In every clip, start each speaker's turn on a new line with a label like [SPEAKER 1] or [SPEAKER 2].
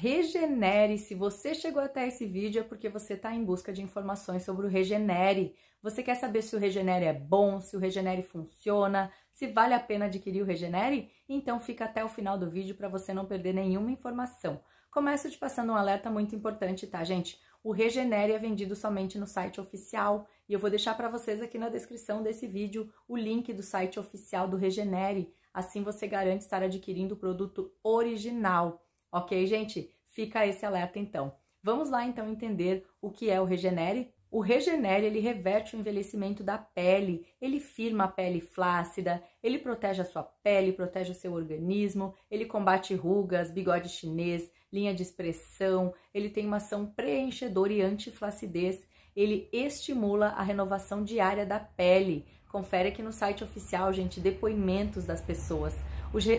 [SPEAKER 1] Regenere, se você chegou até esse vídeo é porque você está em busca de informações sobre o Regenere. Você quer saber se o Regenere é bom, se o Regenere funciona, se vale a pena adquirir o Regenere? Então fica até o final do vídeo para você não perder nenhuma informação. Começo te passando um alerta muito importante, tá, gente? O Regenere é vendido somente no site oficial e eu vou deixar para vocês aqui na descrição desse vídeo o link do site oficial do Regenere. Assim você garante estar adquirindo o produto original. Ok, gente? Fica esse alerta então. Vamos lá então entender o que é o Regenere o Regenere ele reverte o envelhecimento da pele, ele firma a pele flácida, ele protege a sua pele, protege o seu organismo, ele combate rugas, bigode chinês, linha de expressão, ele tem uma ação preenchedora e anti-flacidez. ele estimula a renovação diária da pele. Confere aqui no site oficial, gente, depoimentos das pessoas.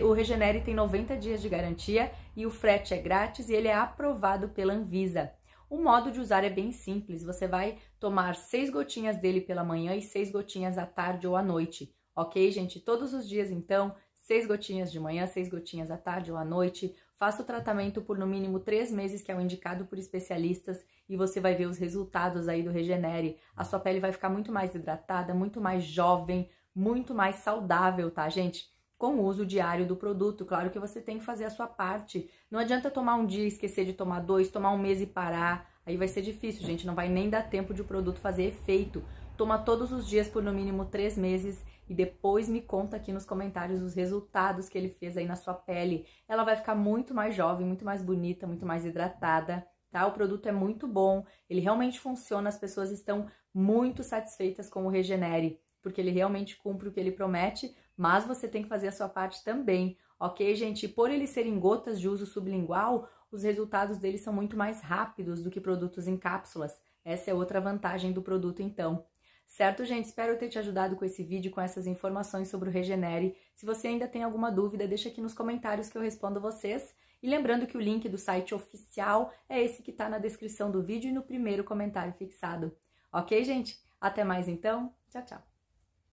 [SPEAKER 1] O Regenere tem 90 dias de garantia e o frete é grátis e ele é aprovado pela Anvisa. O modo de usar é bem simples. Você vai tomar seis gotinhas dele pela manhã e seis gotinhas à tarde ou à noite. Ok, gente? Todos os dias, então, seis gotinhas de manhã, seis gotinhas à tarde ou à noite. Faça o tratamento por no mínimo três meses, que é o indicado por especialistas, e você vai ver os resultados aí do Regenere. A sua pele vai ficar muito mais hidratada, muito mais jovem, muito mais saudável, tá, gente? com o uso diário do produto. Claro que você tem que fazer a sua parte. Não adianta tomar um dia, esquecer de tomar dois, tomar um mês e parar. Aí vai ser difícil, gente. Não vai nem dar tempo de o produto fazer efeito. Toma todos os dias por no mínimo três meses e depois me conta aqui nos comentários os resultados que ele fez aí na sua pele. Ela vai ficar muito mais jovem, muito mais bonita, muito mais hidratada. Tá? O produto é muito bom, ele realmente funciona, as pessoas estão muito satisfeitas com o Regenere porque ele realmente cumpre o que ele promete, mas você tem que fazer a sua parte também, ok, gente? Por ele ser em gotas de uso sublingual, os resultados dele são muito mais rápidos do que produtos em cápsulas. Essa é outra vantagem do produto, então. Certo, gente? Espero ter te ajudado com esse vídeo, com essas informações sobre o Regenere. Se você ainda tem alguma dúvida, deixa aqui nos comentários que eu respondo vocês. E lembrando que o link do site oficial é esse que está na descrição do vídeo e no primeiro comentário fixado. Ok, gente? Até mais então. Tchau, tchau.